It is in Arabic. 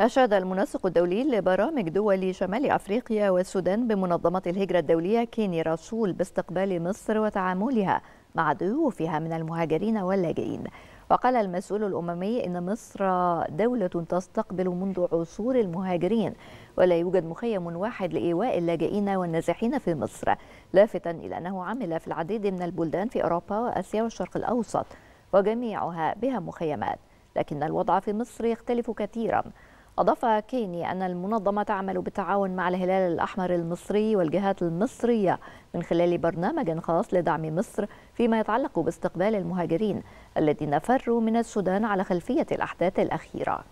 أشاد المنسق الدولي لبرامج دول شمال أفريقيا والسودان بمنظمة الهجرة الدولية كيني رسول باستقبال مصر وتعاملها مع ضيوفها من المهاجرين واللاجئين وقال المسؤول الأممي إن مصر دولة تستقبل منذ عصور المهاجرين ولا يوجد مخيم واحد لإيواء اللاجئين والنازحين في مصر لافتا إلى أنه عمل في العديد من البلدان في أوروبا وآسيا والشرق الأوسط وجميعها بها مخيمات لكن الوضع في مصر يختلف كثيرا أضاف كيني أن المنظمة تعمل بالتعاون مع الهلال الأحمر المصري والجهات المصرية من خلال برنامج خاص لدعم مصر فيما يتعلق باستقبال المهاجرين الذين فروا من السودان على خلفية الأحداث الأخيرة